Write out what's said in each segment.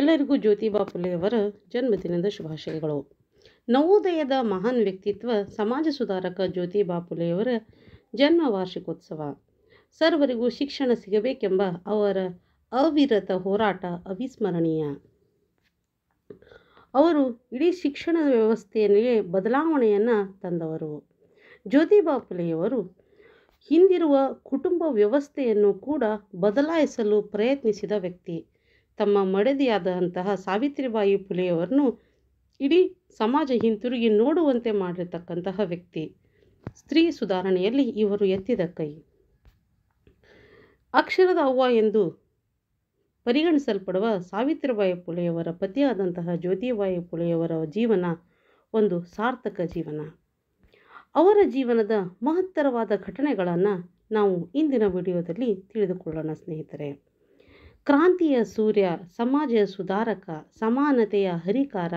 ಎಲ್ಲರಿಗೂ ಜ್ಯೋತಿಬಾ ಪುಲೆಯವರ ಜನ್ಮದಿನದ ಶುಭಾಶಯಗಳು ನವೋದಯದ ಮಹಾನ್ ವ್ಯಕ್ತಿತ್ವ ಸಮಾಜ ಸುಧಾರಕ ಜ್ಯೋತಿಬಾ ಪುಲೆಯವರ ಜನ್ಮ ವಾರ್ಷಿಕೋತ್ಸವ ಸರ್ವರಿಗೂ ಶಿಕ್ಷಣ ಸಿಗಬೇಕೆಂಬ ಅವರ ಅವಿರತ ಹೋರಾಟ ಅವಿಸ್ಮರಣೀಯ ಅವರು ಇಡೀ ಶಿಕ್ಷಣ ವ್ಯವಸ್ಥೆಯಲ್ಲಿ ಬದಲಾವಣೆಯನ್ನು ತಂದವರು ಜ್ಯೋತಿಬಾ ಪುಲೆಯವರು ಹಿಂದಿರುವ ಕುಟುಂಬ ವ್ಯವಸ್ಥೆಯನ್ನು ಕೂಡ ಬದಲಾಯಿಸಲು ಪ್ರಯತ್ನಿಸಿದ ವ್ಯಕ್ತಿ ತಮ್ಮ ಮಡದಿಯಾದಂತಹ ಸಾವಿತ್ರಿಬಾಯಿ ಫುಲೆಯವರನ್ನು ಇಡೀ ಸಮಾಜ ಹಿಂತಿರುಗಿ ನೋಡುವಂತೆ ಮಾಡಿರತಕ್ಕಂತಹ ವ್ಯಕ್ತಿ ಸ್ತ್ರೀ ಸುಧಾರಣೆಯಲ್ಲಿ ಇವರು ಎತ್ತಿದ ಕೈ ಅಕ್ಷರದ ಅವ್ವ ಎಂದು ಪರಿಗಣಿಸಲ್ಪಡುವ ಸಾವಿತ್ರಿಬಾಯಿ ಪುಲೆಯವರ ಪತಿಯಾದಂತಹ ಜ್ಯೋತಿಬಾಯಿ ಪುಲೆಯವರ ಜೀವನ ಒಂದು ಸಾರ್ಥಕ ಜೀವನ ಅವರ ಜೀವನದ ಮಹತ್ತರವಾದ ಘಟನೆಗಳನ್ನು ನಾವು ಇಂದಿನ ವಿಡಿಯೋದಲ್ಲಿ ತಿಳಿದುಕೊಳ್ಳೋಣ ಸ್ನೇಹಿತರೆ ಕ್ರಾಂತಿಯ ಸೂರ್ಯ ಸಮಾಜ ಸುಧಾರಕ ಸಮಾನತೆಯ ಹರಿಕಾರ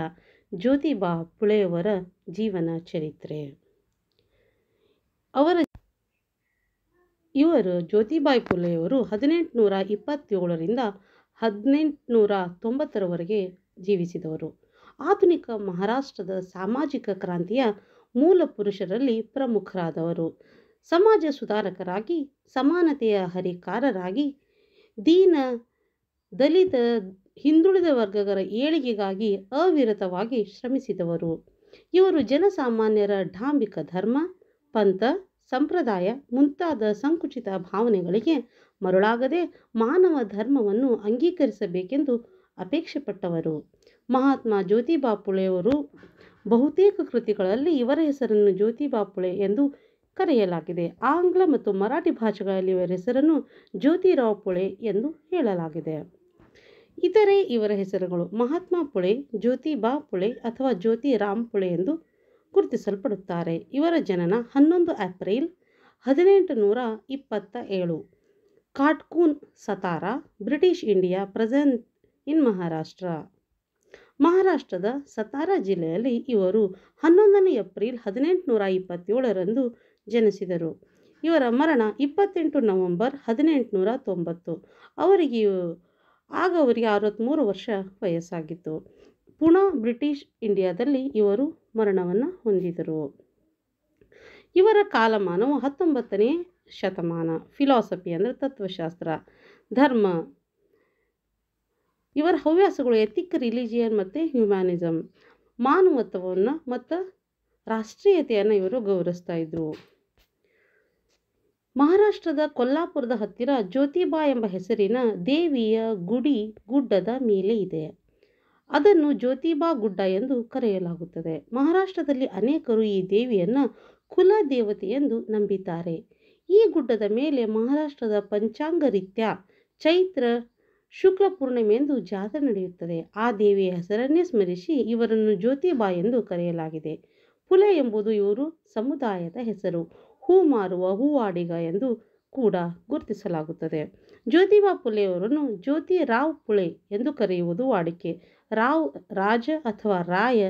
ಜ್ಯೋತಿಬಾ ಪುಳೆಯವರ ಜೀವನ ಚರಿತ್ರೆ ಅವರ ಇವರು ಜ್ಯೋತಿಬಾಯಿ ಪುಲೆಯವರು ಹದಿನೆಂಟುನೂರ ಇಪ್ಪತ್ತೇಳರಿಂದ ಹದಿನೆಂಟುನೂರ ತೊಂಬತ್ತರವರೆಗೆ ಜೀವಿಸಿದವರು ಆಧುನಿಕ ಮಹಾರಾಷ್ಟ್ರದ ಸಾಮಾಜಿಕ ಕ್ರಾಂತಿಯ ಮೂಲ ಪುರುಷರಲ್ಲಿ ಪ್ರಮುಖರಾದವರು ಸಮಾಜ ಸುಧಾರಕರಾಗಿ ಸಮಾನತೆಯ ಹರಿಕಾರರಾಗಿ ದೀನ ದಲಿತ ಹಿಂದುಳಿದ ವರ್ಗಗಳ ಏಳಿಗೆಗಾಗಿ ಅವಿರತವಾಗಿ ಶ್ರಮಿಸಿದವರು ಇವರು ಜನಸಾಮಾನ್ಯರ ಢಾಂಬಿಕ ಧರ್ಮ ಪಂಥ ಸಂಪ್ರದಾಯ ಮುಂತಾದ ಸಂಕುಚಿತ ಭಾವನೆಗಳಿಗೆ ಮರುಳಾಗದೆ ಮಾನವ ಧರ್ಮವನ್ನು ಅಂಗೀಕರಿಸಬೇಕೆಂದು ಅಪೇಕ್ಷೆ ಪಟ್ಟವರು ಮಹಾತ್ಮ ಜ್ಯೋತಿಬಾ ಪುಳೆಯವರು ಬಹುತೇಕ ಕೃತಿಗಳಲ್ಲಿ ಇವರ ಹೆಸರನ್ನು ಜ್ಯೋತಿಬಾ ಪುಳೆ ಎಂದು ಕರೆಯಲಾಗಿದೆ ಆಂಗ್ಲ ಮತ್ತು ಮರಾಠಿ ಭಾಷೆಗಳಲ್ಲಿ ಇವರ ಹೆಸರನ್ನು ಜ್ಯೋತಿರಾವ್ ಪುಳೆ ಎಂದು ಹೇಳಲಾಗಿದೆ ಇತರೆ ಇವರ ಹೆಸರುಗಳು ಮಹಾತ್ಮ ಪುಳೆ ಜ್ಯೋತಿ ಬಾ ಪುಳೆ ಅಥವಾ ಜ್ಯೋತಿ ರಾಮ್ ಪುಳೆ ಎಂದು ಗುರುತಿಸಲ್ಪಡುತ್ತಾರೆ ಇವರ ಜನನ ಹನ್ನೊಂದು ಏಪ್ರಿಲ್ ಹದಿನೆಂಟು ನೂರ ಇಪ್ಪತ್ತ ಏಳು Katgun Satara British India present in Maharashtra ಮಹಾರಾಷ್ಟ್ರದ ಸತಾರಾ ಜಿಲ್ಲೆಯಲ್ಲಿ ಇವರು ಹನ್ನೊಂದನೇ ಏಪ್ರಿಲ್ ನೂರ ಇಪ್ಪತ್ತೇಳರಂದು ಜನಿಸಿದರು ಇವರ ಮರಣ ಇಪ್ಪತ್ತೆಂಟು ನವಂಬರ್ ಹದಿನೆಂಟುನೂರ ತೊಂಬತ್ತು ಅವರಿಗೆ ಆಗ ಅವರಿಗೆ ಅರವತ್ತ್ಮೂರು ವರ್ಷ ವಯಸ್ಸಾಗಿತ್ತು ಪುಣಾ ಬ್ರಿಟಿಷ್ ಇಂಡಿಯಾದಲ್ಲಿ ಇವರು ಮರಣವನ್ನು ಹೊಂದಿದರು ಇವರ ಕಾಲಮಾನವು ಹತ್ತೊಂಬತ್ತನೇ ಶತಮಾನ ಫಿಲಾಸಫಿ ಅಂದರೆ ತತ್ವಶಾಸ್ತ್ರ ಧರ್ಮ ಇವರ ಹವ್ಯಾಸಗಳು ಎಥಿಕ್ ರಿಲಿಜಿಯನ್ ಮತ್ತು ಹ್ಯುಮ್ಯಾನಿಸಮ್ ಮಾನವತ್ವವನ್ನು ಮತ್ತು ರಾಷ್ಟ್ರೀಯತೆಯನ್ನು ಇವರು ಗೌರವಿಸ್ತಾ ಇದ್ದರು ಮಹಾರಾಷ್ಟ್ರದ ಕೊಲ್ಲಾಪುರದ ಹತ್ತಿರ ಜ್ಯೋತಿಬಾ ಎಂಬ ಹೆಸರಿನ ದೇವಿಯ ಗುಡಿ ಗುಡ್ಡದ ಮೇಲೆ ಇದೆ ಅದನ್ನು ಜ್ಯೋತಿಬಾ ಗುಡ್ಡ ಎಂದು ಕರೆಯಲಾಗುತ್ತದೆ ಮಹಾರಾಷ್ಟ್ರದಲ್ಲಿ ಅನೇಕರು ಈ ದೇವಿಯನ್ನು ಕುಲ ದೇವತೆ ಎಂದು ನಂಬಿದ್ದಾರೆ ಈ ಗುಡ್ಡದ ಮೇಲೆ ಮಹಾರಾಷ್ಟ್ರದ ಪಂಚಾಂಗ ರೀತ್ಯ ಚೈತ್ರ ಶುಕ್ಲ ಪೂರ್ಣಿಮೆ ಎಂದು ಜಾತ್ರೆ ನಡೆಯುತ್ತದೆ ಆ ದೇವಿಯ ಹೆಸರನ್ನೇ ಸ್ಮರಿಸಿ ಇವರನ್ನು ಜ್ಯೋತಿಬಾ ಎಂದು ಕರೆಯಲಾಗಿದೆ ಪುಲೆ ಎಂಬುದು ಇವರು ಸಮುದಾಯದ ಹೆಸರು ಹೂ ಮಾರುವ ಹೂವಾಡಿಗ ಎಂದು ಕೂಡ ಗುರುತಿಸಲಾಗುತ್ತದೆ ಜ್ಯೋತಿಬಾ ಪುಲೆಯವರನ್ನು ಜ್ಯೋತಿ ರಾವ್ ಪುಳೆ ಎಂದು ಕರೆಯುವುದು ವಾಡಿಕೆ ರಾವ್ ರಾಜ ಅಥವಾ ರಾಯ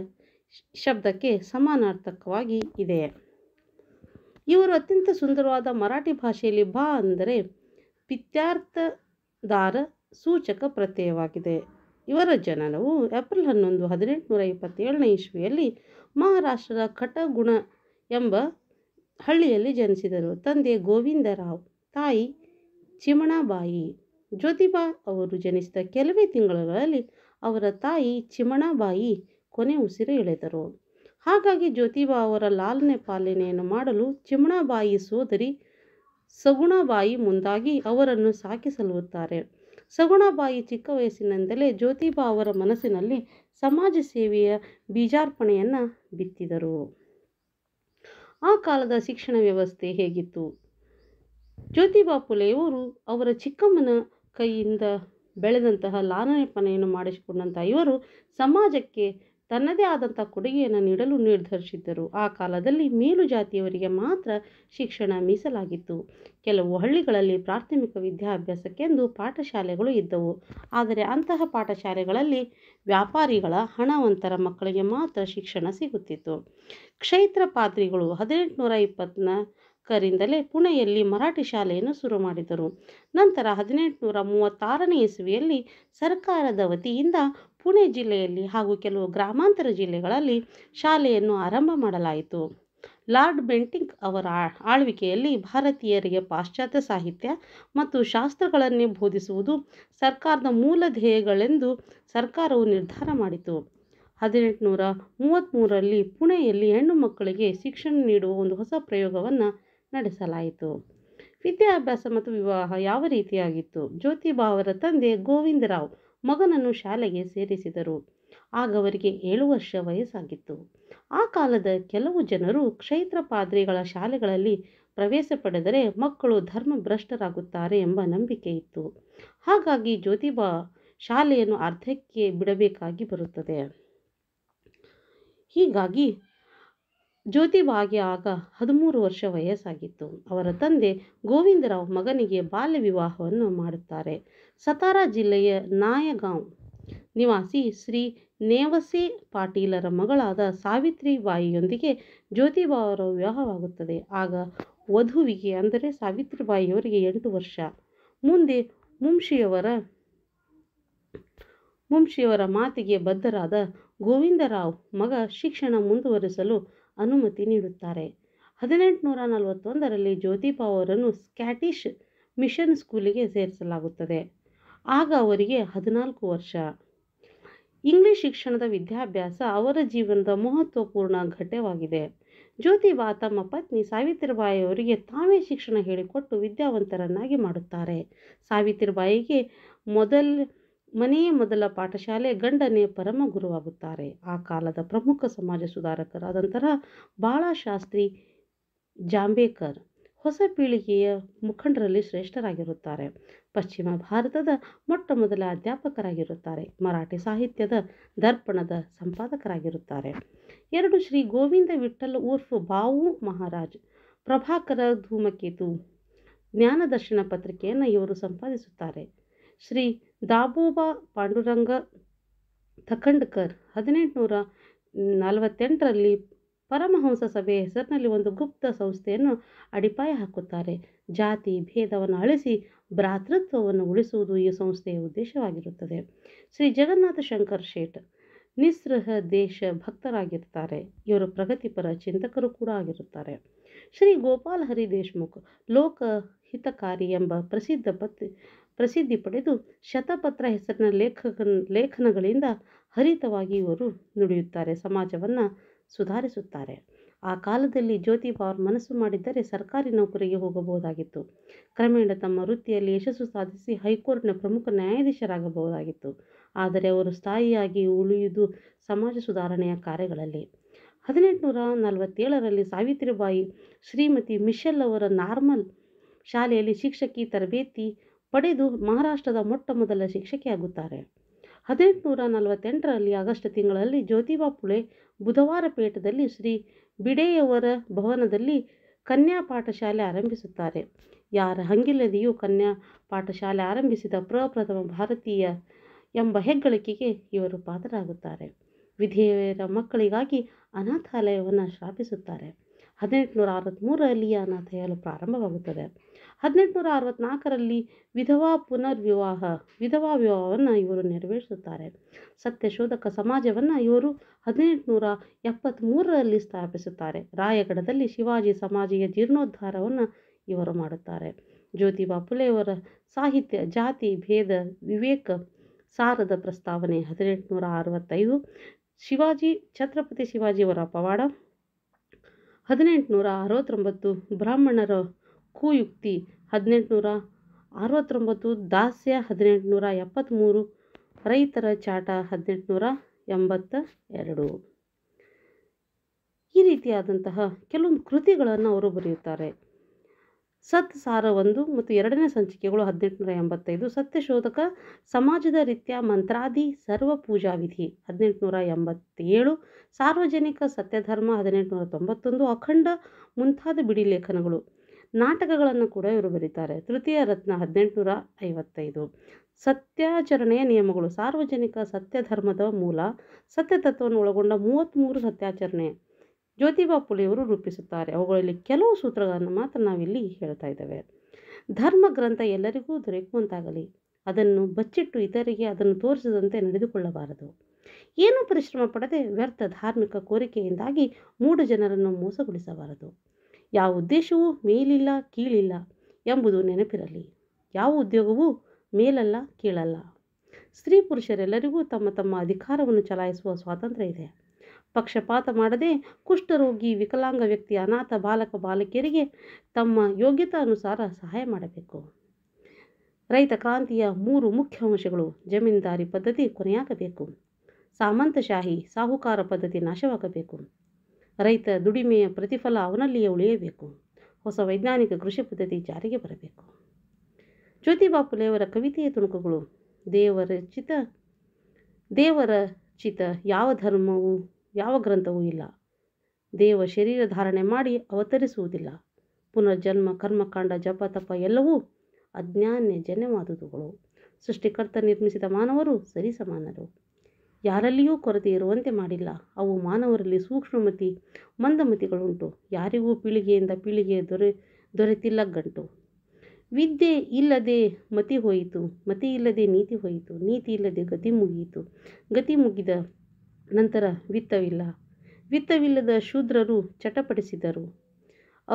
ಶಬ್ದಕ್ಕೆ ಸಮಾನಾರ್ಥಕವಾಗಿ ಇದೆ ಇವರು ಅತ್ಯಂತ ಸುಂದರವಾದ ಮರಾಠಿ ಭಾಷೆಯಲ್ಲಿ ಬಾ ಅಂದರೆ ಪಿತ್ಯಾರ್ಥದಾರ ಸೂಚಕ ಪ್ರತ್ಯಯವಾಗಿದೆ ಇವರ ಜನನವು ಏಪ್ರಿಲ್ ಹನ್ನೊಂದು ಹದಿನೆಂಟುನೂರ ಇಪ್ಪತ್ತೇಳನೇ ಇಸ್ವಿಯಲ್ಲಿ ಮಹಾರಾಷ್ಟ್ರದ ಖಟಗುಣ ಎಂಬ ಹಳ್ಳಿಯಲ್ಲಿ ಜನಿಸಿದರು ತಂದೆ ಗೋವಿಂದರಾವ್ ತಾಯಿ ಚಿಮಣಾಬಾಯಿ ಜ್ಯೋತಿಬಾ ಅವರು ಜನಿಸಿದ ಕೆಲವೇ ತಿಂಗಳುಗಳಲ್ಲಿ ಅವರ ತಾಯಿ ಚಿಮಣಾಬಾಯಿ ಕೊನೆ ಉಸಿರು ಎಳೆದರು ಹಾಗಾಗಿ ಜ್ಯೋತಿಬಾ ಅವರ ಲಾಲನೆ ಪಾಲನೆಯನ್ನು ಮಾಡಲು ಚಿಮಣಾಬಾಯಿ ಸೋದರಿ ಸಗುಣಾಬಾಯಿ ಮುಂದಾಗಿ ಅವರನ್ನು ಸಾಕಿ ಸಲ್ಲುತ್ತಾರೆ ಸಗುಣಾಬಾಯಿ ಚಿಕ್ಕ ವಯಸ್ಸಿನಿಂದಲೇ ಜ್ಯೋತಿಬಾ ಅವರ ಮನಸ್ಸಿನಲ್ಲಿ ಸಮಾಜ ಸೇವೆಯ ಬೀಜಾರ್ಪಣೆಯನ್ನು ಬಿತ್ತಿದರು ಆ ಕಾಲದ ಶಿಕ್ಷಣ ವ್ಯವಸ್ಥೆ ಹೇಗಿತ್ತು ಜ್ಯೋತಿಬಾ ಪುಲೆಯವರು ಅವರ ಚಿಕ್ಕಮ್ಮನ ಕೈಯಿಂದ ಬೆಳೆದಂತಹ ಲಾಲನೆ ಪನೆಯನ್ನು ಮಾಡಿಸಿಕೊಂಡಂಥ ಇವರು ಸಮಾಜಕ್ಕೆ ತನ್ನದೇ ಆದಂಥ ಕೊಡುಗೆಯನ್ನು ನೀಡಲು ನಿರ್ಧರಿಸಿದ್ದರು ಆ ಕಾಲದಲ್ಲಿ ಮೇಲು ಜಾತಿಯವರಿಗೆ ಮಾತ್ರ ಶಿಕ್ಷಣ ಮೀಸಲಾಗಿತ್ತು ಕೆಲವು ಹಳ್ಳಿಗಳಲ್ಲಿ ಪ್ರಾಥಮಿಕ ವಿದ್ಯಾಭ್ಯಾಸಕ್ಕೆಂದು ಪಾಠಶಾಲೆಗಳು ಇದ್ದವು ಆದರೆ ಅಂತಹ ಪಾಠಶಾಲೆಗಳಲ್ಲಿ ವ್ಯಾಪಾರಿಗಳ ಹಣವಂತರ ಮಕ್ಕಳಿಗೆ ಮಾತ್ರ ಶಿಕ್ಷಣ ಸಿಗುತ್ತಿತ್ತು ಕ್ಷೇತ್ರ ಪಾತ್ರಿಗಳು ಹದಿನೆಂಟುನೂರ ಇಪ್ಪತ್ತನ ಕರಿಂದಲೇ ಪುಣೆಯಲ್ಲಿ ಮರಾಠಿ ಶಾಲೆಯನ್ನು ಶುರು ಮಾಡಿದರು ನಂತರ ಹದಿನೆಂಟುನೂರ ಮೂವತ್ತಾರನೇ ಇಸುವಿಯಲ್ಲಿ ಸರ್ಕಾರದ ವತಿಯಿಂದ ಪುಣೆ ಜಿಲ್ಲೆಯಲ್ಲಿ ಹಾಗೂ ಕೆಲವು ಗ್ರಾಮಾಂತರ ಜಿಲ್ಲೆಗಳಲ್ಲಿ ಶಾಲೆಯನ್ನು ಆರಂಭ ಮಾಡಲಾಯಿತು ಲಾರ್ಡ್ ಬೆಂಟಿಂಗ್ ಅವರ ಆಳ್ವಿಕೆಯಲ್ಲಿ ಭಾರತೀಯರಿಗೆ ಪಾಶ್ಚಾತ್ಯ ಸಾಹಿತ್ಯ ಮತ್ತು ಶಾಸ್ತ್ರಗಳನ್ನೇ ಬೋಧಿಸುವುದು ಸರ್ಕಾರದ ಮೂಲ ಧ್ಯೇಯಗಳೆಂದು ಸರ್ಕಾರವು ನಿರ್ಧಾರ ಮಾಡಿತು ಹದಿನೆಂಟುನೂರ ಮೂವತ್ತ್ಮೂರರಲ್ಲಿ ಪುಣೆಯಲ್ಲಿ ಹೆಣ್ಣು ಮಕ್ಕಳಿಗೆ ಶಿಕ್ಷಣ ನೀಡುವ ಒಂದು ಹೊಸ ಪ್ರಯೋಗವನ್ನು ನಡೆಸಲಾಯಿತು ವಿದ್ಯಾಭ್ಯಾಸ ಮತ್ತು ವಿವಾಹ ಯಾವ ರೀತಿಯಾಗಿತ್ತು ಜ್ಯೋತಿಬಾ ಅವರ ತಂದೆ ಗೋವಿಂದರಾವ್ ಮಗನನ್ನು ಶಾಲೆಗೆ ಸೇರಿಸಿದರು ಆಗ ಅವರಿಗೆ ಏಳು ವರ್ಷ ವಯಸ್ಸಾಗಿತ್ತು ಆ ಕಾಲದ ಕೆಲವು ಜನರು ಕ್ಷೇತ್ರ ಪಾದ್ರಿಗಳ ಶಾಲೆಗಳಲ್ಲಿ ಪ್ರವೇಶ ಪಡೆದರೆ ಮಕ್ಕಳು ಧರ್ಮಭ್ರಷ್ಟರಾಗುತ್ತಾರೆ ಎಂಬ ನಂಬಿಕೆ ಇತ್ತು ಹಾಗಾಗಿ ಜ್ಯೋತಿಬಾ ಶಾಲೆಯನ್ನು ಅರ್ಧಕ್ಕೆ ಬಿಡಬೇಕಾಗಿ ಬರುತ್ತದೆ ಹೀಗಾಗಿ ಜ್ಯೋತಿಬಾಗೆ ಆಗ ಹದಿಮೂರು ವರ್ಷ ವಯಸ್ಸಾಗಿತ್ತು ಅವರ ತಂದೆ ಗೋವಿಂದರಾವ್ ಮಗನಿಗೆ ಬಾಲ್ಯ ವಿವಾಹವನ್ನು ಮಾಡುತ್ತಾರೆ ಸತಾರಾ ಜಿಲ್ಲೆಯ ನಾಯಗಾಂವ್ ನಿವಾಸಿ ಶ್ರೀ ನೇವಸೆ ಪಾಟೀಲರ ಮಗಳಾದ ಸಾವಿತ್ರಿಬಾಯಿಯೊಂದಿಗೆ ಜ್ಯೋತಿಬಾ ಅವರ ವಿವಾಹವಾಗುತ್ತದೆ ಆಗ ವಧುವಿಗೆ ಅಂದರೆ ಸಾವಿತ್ರಿಬಾಯಿಯವರಿಗೆ ಎಂಟು ವರ್ಷ ಮುಂದೆ ಮುಂಶಿಯವರ ಮುಂಶಿಯವರ ಮಾತಿಗೆ ಬದ್ಧರಾದ ಗೋವಿಂದರಾವ್ ಮಗ ಶಿಕ್ಷಣ ಮುಂದುವರಿಸಲು ಅನುಮತಿ ನೀಡುತ್ತಾರೆ ಹದಿನೆಂಟುನೂರ ನಲವತ್ತೊಂದರಲ್ಲಿ ಜ್ಯೋತಿಬಾ ಅವರನ್ನು ಸ್ಕ್ಯಾಟಿಷ್ ಮಿಷನ್ ಸ್ಕೂಲಿಗೆ ಸೇರಿಸಲಾಗುತ್ತದೆ ಆಗ ಅವರಿಗೆ ಹದಿನಾಲ್ಕು ವರ್ಷ ಇಂಗ್ಲಿಷ್ ಶಿಕ್ಷಣದ ವಿದ್ಯಾಭ್ಯಾಸ ಅವರ ಜೀವನದ ಮಹತ್ವಪೂರ್ಣ ಘಟ್ಟವಾಗಿದೆ ಜ್ಯೋತಿಬಾ ತಮ್ಮ ಪತ್ನಿ ಸಾವಿತ್ರಿಬಾಯಿ ಅವರಿಗೆ ತಾವೇ ಶಿಕ್ಷಣ ಹೇಳಿಕೊಟ್ಟು ವಿದ್ಯಾವಂತರನ್ನಾಗಿ ಮಾಡುತ್ತಾರೆ ಸಾವಿತ್ರಿಬಾಯಿಗೆ ಮೊದಲ್ ಮನೆಯ ಮೊದಲ ಪಾಠಶಾಲೆ ಗಂಡನೇ ಪರಮ ಗುರುವಾಗುತ್ತಾರೆ ಆ ಕಾಲದ ಪ್ರಮುಖ ಸಮಾಜ ಸುಧಾರಕರಾದಂತಹ ಬಾಳ ಶಾಸ್ತ್ರಿ ಜಾಂಬೇಕರ್ ಹೊಸ ಪೀಳಿಗೆಯ ಮುಖಂಡರಲ್ಲಿ ಶ್ರೇಷ್ಠರಾಗಿರುತ್ತಾರೆ ಪಶ್ಚಿಮ ಭಾರತದ ಮೊಟ್ಟ ಮೊದಲ ಅಧ್ಯಾಪಕರಾಗಿರುತ್ತಾರೆ ಮರಾಠಿ ಸಾಹಿತ್ಯದ ದರ್ಪಣದ ಸಂಪಾದಕರಾಗಿರುತ್ತಾರೆ ಎರಡು ಶ್ರೀ ಗೋವಿಂದ ವಿಠಲ್ ಉರ್ಫ್ ಬಾವು ಮಹಾರಾಜ್ ಪ್ರಭಾಕರ ಧೂಮಕೇತು ಜ್ಞಾನದರ್ಶನ ಪತ್ರಿಕೆಯನ್ನು ಇವರು ಸಂಪಾದಿಸುತ್ತಾರೆ ಶ್ರೀ ದಾಬೋಬಾ ಪಾಂಡುರಂಗ ತಖಂಡ್ಕರ್ ಹದಿನೆಂಟುನೂರ ನಲವತ್ತೆಂಟರಲ್ಲಿ ಪರಮಹಂಸ ಸಭೆಯ ಹೆಸರಿನಲ್ಲಿ ಒಂದು ಗುಪ್ತ ಸಂಸ್ಥೆಯನ್ನು ಅಡಿಪಾಯ ಹಾಕುತ್ತಾರೆ ಜಾತಿ ಭೇದವನ್ನು ಅಳಿಸಿ ಭ್ರಾತೃತ್ವವನ್ನು ಉಳಿಸುವುದು ಈ ಸಂಸ್ಥೆಯ ಉದ್ದೇಶವಾಗಿರುತ್ತದೆ ಶ್ರೀ ಜಗನ್ನಾಥ ಶಂಕರ್ ಶೇಟ್ ನಿಸ್ಸೃಹ ದೇಶ ಭಕ್ತರಾಗಿರ್ತಾರೆ ಇವರು ಪ್ರಗತಿಪರ ಚಿಂತಕರು ಕೂಡ ಆಗಿರುತ್ತಾರೆ ಶ್ರೀ ಗೋಪಾಲ್ ಹರಿ ದೇಶ್ಮುಖ್ ಲೋಕ ಹಿತಕಾರಿ ಎಂಬ ಪ್ರಸಿದ್ಧ ಪತ್ ಪ್ರಸಿದ್ಧಿ ಪಡೆದು ಶತಪತ್ರ ಹೆಸರಿನ ಲೇಖಕ ಲೇಖನಗಳಿಂದ ಹರಿತವಾಗಿ ಇವರು ನುಡಿಯುತ್ತಾರೆ ಸಮಾಜವನ್ನು ಸುಧಾರಿಸುತ್ತಾರೆ ಆ ಕಾಲದಲ್ಲಿ ಜ್ಯೋತಿಬಾ ಅವರು ಮನಸ್ಸು ಮಾಡಿದ್ದರೆ ಸರ್ಕಾರಿ ನೌಕರಿಗೆ ಹೋಗಬಹುದಾಗಿತ್ತು ಕ್ರಮೇಣ ತಮ್ಮ ವೃತ್ತಿಯಲ್ಲಿ ಯಶಸ್ಸು ಸಾಧಿಸಿ ಹೈಕೋರ್ಟ್ನ ಪ್ರಮುಖ ನ್ಯಾಯಾಧೀಶರಾಗಬಹುದಾಗಿತ್ತು ಆದರೆ ಅವರು ಸ್ಥಾಯಿಯಾಗಿ ಉಳಿಯುವುದು ಸಮಾಜ ಸುಧಾರಣೆಯ ಕಾರ್ಯಗಳಲ್ಲಿ ಹದಿನೆಂಟುನೂರ ನಲವತ್ತೇಳರಲ್ಲಿ ಸಾವಿತ್ರಿಬಾಯಿ ಶ್ರೀಮತಿ ಮಿಶೆಲ್ ಅವರ ನಾರ್ಮಲ್ ಶಾಲೆಯಲ್ಲಿ ಶಿಕ್ಷಕಿ ತರಬೇತಿ ಪಡೆದು ಮಹಾರಾಷ್ಟ್ರದ ಮೊಟ್ಟ ಮೊದಲ ಶಿಕ್ಷಕಿಯಾಗುತ್ತಾರೆ ಹದಿನೆಂಟುನೂರ ನಲವತ್ತೆಂಟರಲ್ಲಿ ಆಗಸ್ಟ್ ತಿಂಗಳಲ್ಲಿ ಜ್ಯೋತಿಬಾ ಬುಧವಾರ ಬುಧವಾರಪೇಟದಲ್ಲಿ ಶ್ರೀ ಬಿಡೆಯವರ ಭವನದಲ್ಲಿ ಕನ್ಯಾ ಪಾಠಶಾಲೆ ಆರಂಭಿಸುತ್ತಾರೆ ಯಾರ ಹಂಗಿಲ್ಲದೆಯೂ ಕನ್ಯಾ ಪಾಠಶಾಲೆ ಆರಂಭಿಸಿದ ಪ್ರಪ್ರಥಮ ಭಾರತೀಯ ಎಂಬ ಹೆಗ್ಗಳಿಕೆಗೆ ಇವರು ಪಾತ್ರರಾಗುತ್ತಾರೆ ವಿಧೇಯರ ಮಕ್ಕಳಿಗಾಗಿ ಅನಾಥಾಲಯವನ್ನು ಸ್ಥಾಪಿಸುತ್ತಾರೆ ಹದಿನೆಂಟುನೂರ ಅರವತ್ತ್ಮೂರರಲ್ಲಿ ಅನಾಥಾಲಯ ಪ್ರಾರಂಭವಾಗುತ್ತದೆ ಹದಿನೆಂಟುನೂರ ಅರವತ್ನಾಲ್ಕರಲ್ಲಿ ವಿಧವಾ ಪುನರ್ವಿವಾಹ ವಿಧವಾ ವಿವಾಹವನ್ನು ಇವರು ನೆರವೇರಿಸುತ್ತಾರೆ ಸತ್ಯಶೋಧಕ ಸಮಾಜವನ್ನು ಇವರು ಹದಿನೆಂಟುನೂರ ಎಪ್ಪತ್ತ್ಮೂರರಲ್ಲಿ ಸ್ಥಾಪಿಸುತ್ತಾರೆ ರಾಯಗಢದಲ್ಲಿ ಶಿವಾಜಿ ಸಮಾಜಿಯ ಜೀರ್ಣೋದ್ಧಾರವನ್ನು ಇವರು ಮಾಡುತ್ತಾರೆ ಜ್ಯೋತಿಬಾ ಪುಲೆಯವರ ಸಾಹಿತ್ಯ ಜಾತಿ ಭೇದ ವಿವೇಕ ಸಾರದ ಪ್ರಸ್ತಾವನೆ ಹದಿನೆಂಟುನೂರ ಅರವತ್ತೈದು ಶಿವಾಜಿ ಛತ್ರಪತಿ ಶಿವಾಜಿಯವರ ಪವಾಡ ಹದಿನೆಂಟುನೂರ ಅರವತ್ತೊಂಬತ್ತು ಬ್ರಾಹ್ಮಣರ ಕುಯುಕ್ತಿ ಹದಿನೆಂಟುನೂರ ಅರವತ್ತೊಂಬತ್ತು ದಾಸ್ಯ ಹದಿನೆಂಟುನೂರ ಎಪ್ಪತ್ತ್ಮೂರು ರೈತರ ಚಾಟ ಹದಿನೆಂಟುನೂರ ಎಂಬತ್ತ ಎರಡು ಈ ರೀತಿಯಾದಂತಹ ಕೆಲವೊಂದು ಕೃತಿಗಳನ್ನು ಅವರು ಬರೆಯುತ್ತಾರೆ ಸತ್ ಸಾರ ಒಂದು ಮತ್ತು ಎರಡನೇ ಸಂಚಿಕೆಗಳು ಹದಿನೆಂಟುನೂರ ಎಂಬತ್ತೈದು ಸತ್ಯಶೋಧಕ ಸಮಾಜದ ರೀತಿಯ ಮಂತ್ರಾದಿ ಸರ್ವ ಪೂಜಾ ವಿಧಿ ಹದಿನೆಂಟುನೂರ ಎಂಬತ್ತೇಳು ಸಾರ್ವಜನಿಕ ಸತ್ಯಧರ್ಮ ಹದಿನೆಂಟುನೂರ ತೊಂಬತ್ತೊಂದು ಅಖಂಡ ಮುಂತಾದ ಬಿಡಿ ಲೇಖನಗಳು ನಾಟಕಗಳನ್ನು ಕೂಡ ಇವರು ಬರೀತಾರೆ ತೃತೀಯ ರತ್ನ ಹದಿನೆಂಟುನೂರ ಐವತ್ತೈದು ಸತ್ಯಾಚರಣೆಯ ನಿಯಮಗಳು ಸಾರ್ವಜನಿಕ ಸತ್ಯ ಧರ್ಮದ ಮೂಲ ಸತ್ಯ ತತ್ವವನ್ನು ಒಳಗೊಂಡ ಮೂವತ್ತ್ಮೂರು ಸತ್ಯಾಚರಣೆ ಜ್ಯೋತಿಬಾ ಪುಲೆಯವರು ರೂಪಿಸುತ್ತಾರೆ ಅವುಗಳಲ್ಲಿ ಕೆಲವು ಸೂತ್ರಗಳನ್ನು ಮಾತ್ರ ನಾವಿಲ್ಲಿ ಹೇಳ್ತಾ ಇದ್ದೇವೆ ಧರ್ಮ ಗ್ರಂಥ ಎಲ್ಲರಿಗೂ ದೊರಕುವಂತಾಗಲಿ ಅದನ್ನು ಬಚ್ಚಿಟ್ಟು ಇತರಿಗೆ ಅದನ್ನು ತೋರಿಸದಂತೆ ನಡೆದುಕೊಳ್ಳಬಾರದು ಏನೂ ಪರಿಶ್ರಮ ಪಡದೆ ವ್ಯರ್ಥ ಧಾರ್ಮಿಕ ಕೋರಿಕೆಯಿಂದಾಗಿ ಮೂಡು ಜನರನ್ನು ಮೋಸಗೊಳಿಸಬಾರದು ಯಾವ ಉದ್ದೇಶವೂ ಮೇಲಿಲ್ಲ ಕೀಳಿಲ್ಲ ಎಂಬುದು ನೆನಪಿರಲಿ ಯಾವ ಉದ್ಯೋಗವೂ ಮೇಲಲ್ಲ ಕೀಳಲ್ಲ ಸ್ತ್ರೀ ಪುರುಷರೆಲ್ಲರಿಗೂ ತಮ್ಮ ತಮ್ಮ ಅಧಿಕಾರವನ್ನು ಚಲಾಯಿಸುವ ಸ್ವಾತಂತ್ರ್ಯ ಇದೆ ಪಕ್ಷಪಾತ ಮಾಡದೆ ಕುಷ್ಠರೋಗಿ ವಿಕಲಾಂಗ ವ್ಯಕ್ತಿ ಅನಾಥ ಬಾಲಕ ಬಾಲಕಿಯರಿಗೆ ತಮ್ಮ ಯೋಗ್ಯತಾ ಅನುಸಾರ ಸಹಾಯ ಮಾಡಬೇಕು ರೈತ ಕ್ರಾಂತಿಯ ಮೂರು ಮುಖ್ಯ ಅಂಶಗಳು ಜಮೀನ್ದಾರಿ ಪದ್ಧತಿ ಕೊನೆಯಾಗಬೇಕು ಸಾಮಂತಶಾಹಿ ಸಾಹುಕಾರ ಪದ್ಧತಿ ನಾಶವಾಗಬೇಕು ರೈತ ದುಡಿಮೆಯ ಪ್ರತಿಫಲ ಅವನಲ್ಲಿಯೇ ಉಳಿಯಬೇಕು ಹೊಸ ವೈಜ್ಞಾನಿಕ ಕೃಷಿ ಪದ್ಧತಿ ಜಾರಿಗೆ ಬರಬೇಕು ಜ್ಯೋತಿ ಅವರ ಕವಿತೆಯ ತುಣುಕುಗಳು ದೇವರ ಚಿತ ದೇವರ ಚಿತ ಯಾವ ಧರ್ಮವೂ ಯಾವ ಗ್ರಂಥವೂ ಇಲ್ಲ ದೇವ ಶರೀರ ಧಾರಣೆ ಮಾಡಿ ಅವತರಿಸುವುದಿಲ್ಲ ಪುನರ್ಜನ್ಮ ಕರ್ಮಕಾಂಡ ಜಪ ತಪ ಎಲ್ಲವೂ ಅಜ್ಞಾನ್ಯ ಜನ್ಯವಾದುದುಗಳು ಸೃಷ್ಟಿಕರ್ತ ನಿರ್ಮಿಸಿದ ಮಾನವರು ಸರಿಸಮಾನರು ಯಾರಲ್ಲಿಯೂ ಕೊರತೆ ಇರುವಂತೆ ಮಾಡಿಲ್ಲ ಅವು ಮಾನವರಲ್ಲಿ ಸೂಕ್ಷ್ಮಮತಿ ಮಂದಮತಿಗಳುಂಟು ಯಾರಿಗೂ ಪೀಳಿಗೆಯಿಂದ ಪೀಳಿಗೆ ದೊರೆ ದೊರೆತಿಲ್ಲ ಗಂಟು ವಿದ್ಯೆ ಇಲ್ಲದೆ ಮತಿ ಹೋಯಿತು ಮತಿ ಇಲ್ಲದೆ ನೀತಿ ಹೋಯಿತು ನೀತಿ ಇಲ್ಲದೆ ಗತಿ ಮುಗಿಯಿತು ಗತಿ ಮುಗಿದ ನಂತರ ವಿತ್ತವಿಲ್ಲ ವಿತ್ತವಿಲ್ಲದ ಶೂದ್ರರು ಚಟಪಡಿಸಿದರು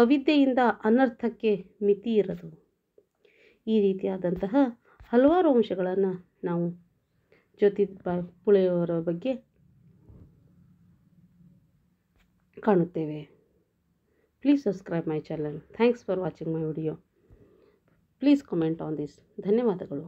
ಅವಿದ್ಯೆಯಿಂದ ಅನರ್ಥಕ್ಕೆ ಮಿತಿ ಇರದು ಈ ರೀತಿಯಾದಂತಹ ಹಲವಾರು ಅಂಶಗಳನ್ನು ನಾವು ಜೊತೆ ಬ ಪುಳಿಯೋರ ಬಗ್ಗೆ ಕಾಣುತ್ತೇವೆ please subscribe my channel thanks for watching my video please comment on this ಧನ್ಯವಾದಗಳು